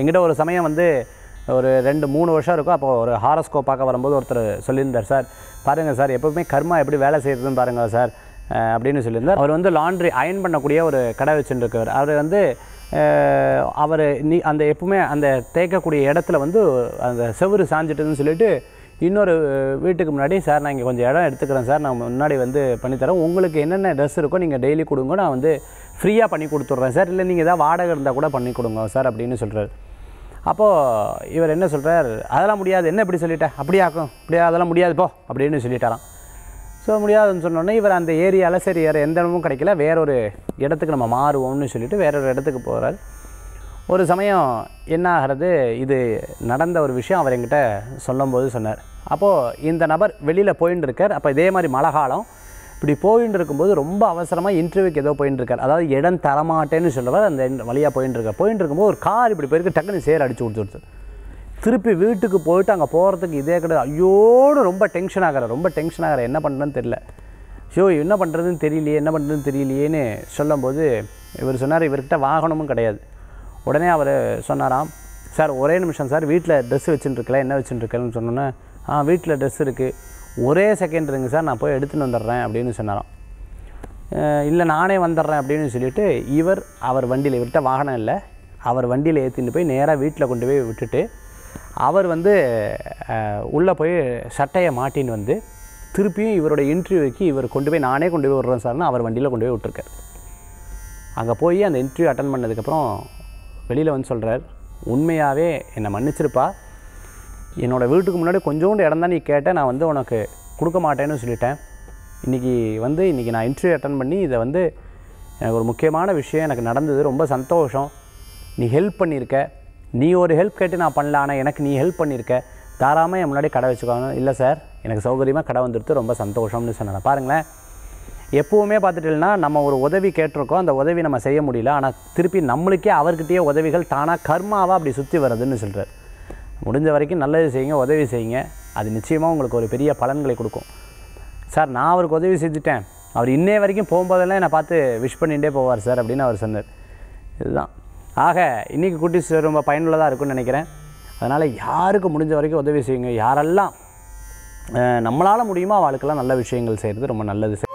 எங்கிட்ட ஒரு சமயம் வந்து ஒரு ரெண்டு மூணு வருஷம் இருக்கும் அப்போ ஒரு ஹாரஸ்கோப் பார்க்க வரும்போது ஒருத்தர் சொல்லியிருந்தார் சார் பாருங்கள் சார் எப்போவுமே கர்மா எப்படி வேலை செய்கிறதுன்னு பாருங்கள் சார் அப்படின்னு சொல்லியிருந்தார் அவர் வந்து லாண்ட்ரி அயன் பண்ணக்கூடிய ஒரு கடை வச்சுருக்கார் அவர் வந்து அவர் நீ அந்த எப்பவுமே அந்த தேய்க்கக்கூடிய இடத்துல வந்து அந்த செவ்வறு சாஞ்சிட்டுன்னு சொல்லிவிட்டு இன்னொரு வீட்டுக்கு முன்னாடி சார் நான் இங்கே கொஞ்சம் இடம் எடுத்துக்கிறேன் சார் நான் முன்னாடி வந்து பண்ணித்தரேன் உங்களுக்கு என்னென்ன ட்ரெஸ் இருக்கோ நீங்கள் டெய்லி கொடுங்க நான் வந்து ஃப்ரீயாக பண்ணி கொடுத்துட்றேன் சார் இல்லை நீங்கள் ஏதாவது வாடகை இருந்தால் கூட பண்ணி கொடுங்க சார் அப்படின்னு சொல்கிறார் அப்போது இவர் என்ன சொல்கிறார் அதெல்லாம் முடியாது என்ன இப்படி சொல்லிட்டேன் ஆக்கும் அப்படியா அதெல்லாம் முடியாது போ அப்படின்னு சொல்லிட்டாராம் ஸோ முடியாதுன்னு சொன்னோன்னே இவர் அந்த ஏரியாவில் சரி வேறு எந்த இடமும் கிடைக்கல வேறொரு இடத்துக்கு நம்ம மாறுவோம்னு சொல்லிவிட்டு வேறொரு இடத்துக்கு போகிறார் ஒரு சமயம் என்ன ஆகிறது இது நடந்த ஒரு விஷயம் அவர் என்கிட்ட சொல்லும்போது சொன்னார் அப்போது இந்த நபர் வெளியில் போயின்னு இருக்கார் அப்போ இதே மாதிரி மழை காலம் இப்படி போயின்னு இருக்கும்போது ரொம்ப அவசரமாக இன்டர்வியூக்கு ஏதோ போயின்னு இருக்கார் அதாவது இடம் தரமாட்டேன்னு சொல்லுவார் அந்த வழியாக போயின்னு இருக்கார் போயின்னு இருக்கும்போது ஒரு கார் இப்படி போயிருக்கு டக்குன்னு சேர் அடிச்சு கொடுத்துருச்சு திருப்பி வீட்டுக்கு போயிட்டு அங்கே போகிறதுக்கு இதே கிடையாது ஐயோடு ரொம்ப டென்ஷன் ஆகிற ரொம்ப டென்ஷன் ஆகிற என்ன பண்ணுறேன்னு தெரியல ஷோ என்ன பண்ணுறதுன்னு தெரியலையே என்ன பண்ணுறதுன்னு தெரியலையேன்னு சொல்லும்போது இவர் சொன்னார் இவர்கிட்ட வாகனமும் கிடையாது உடனே அவர் சொன்னாராம் சார் ஒரே நிமிஷம் சார் வீட்டில் ட்ரெஸ் வச்சுட்டுருக்கல என்ன வச்சுட்டுருக்கலன்னு சொன்னோன்னே ஆ வீட்டில் ட்ரெஸ் இருக்குது ஒரே செகண்ட் இருங்க சார் நான் போய் எடுத்துகிட்டு வந்துடுறேன் அப்படின்னு சொன்னாராம் இல்லை நானே வந்துடுறேன் அப்படின்னு சொல்லிவிட்டு இவர் அவர் வண்டியில் இவர்கிட்ட வாகனம் இல்லை அவர் வண்டியில் ஏற்றிட்டு போய் நேராக வீட்டில் கொண்டு போய் விட்டுட்டு அவர் வந்து உள்ளே போய் சட்டையை மாட்டின்னு வந்து திருப்பியும் இவரோட இன்டர்வியூக்கு இவர் கொண்டு போய் நானே கொண்டு போய் விட்றேன் சார்னு அவர் வண்டியில் கொண்டு போய் விட்டுருக்கார் அங்கே போய் அந்த இன்டர்வியூ அட்டன் பண்ணதுக்கப்புறம் வெளியில் வந்து சொல்கிறார் உண்மையாகவே என்னை மன்னிச்சிருப்பா என்னோடய வீட்டுக்கு முன்னாடி கொஞ்சோண்டு இடம் தான் நீ கேட்டேன் நான் வந்து உனக்கு கொடுக்க மாட்டேன்னு சொல்லிட்டேன் இன்றைக்கி வந்து இன்றைக்கி நான் இன்டர்வியூ அட்டன் பண்ணி இதை வந்து எனக்கு ஒரு முக்கியமான விஷயம் எனக்கு நடந்தது ரொம்ப சந்தோஷம் நீ ஹெல்ப் பண்ணியிருக்க நீ ஒரு ஹெல்ப் கேட்டு நான் பண்ணல ஆனால் எனக்கு நீ ஹெல்ப் பண்ணியிருக்க தாராமல் என் முன்னாடி கடை வச்சுக்கோங்க இல்லை சார் எனக்கு சௌகரியமாக கடை வந்துடுத்து ரொம்ப சந்தோஷம்னு சொன்னேன் பாருங்களேன் எப்போவுமே பார்த்துட்டீங்கன்னா நம்ம ஒரு உதவி கேட்டிருக்கோம் அந்த உதவி நம்ம செய்ய முடியல ஆனால் திருப்பி நம்மளுக்கே அவர்கிட்டயே உதவிகள் தானாக கர்மாவாக அப்படி சுற்றி வர்றதுன்னு சொல்கிறார் முடிஞ்ச வரைக்கும் நல்லது செய்யுங்க உதவி செய்யுங்க அது நிச்சயமாக உங்களுக்கு ஒரு பெரிய பலன்களை கொடுக்கும் சார் நான் அவருக்கு உதவி செஞ்சுட்டேன் அவர் இன்னே வரைக்கும் போகும்போதெல்லாம் என்னை பார்த்து விஷ் பண்ணிகிட்டே போவார் சார் அப்படின்னு அவர் சொன்னார் இதுதான் ஆக இன்றைக்கி குட்டி ரொம்ப பயனுள்ளதாக இருக்கும்னு நினைக்கிறேன் அதனால் யாருக்கு முடிஞ்ச வரைக்கும் உதவி செய்யுங்க யாரெல்லாம் நம்மளால் முடியுமோ அவளுக்கெல்லாம் நல்ல விஷயங்கள் செய்கிறது ரொம்ப நல்லது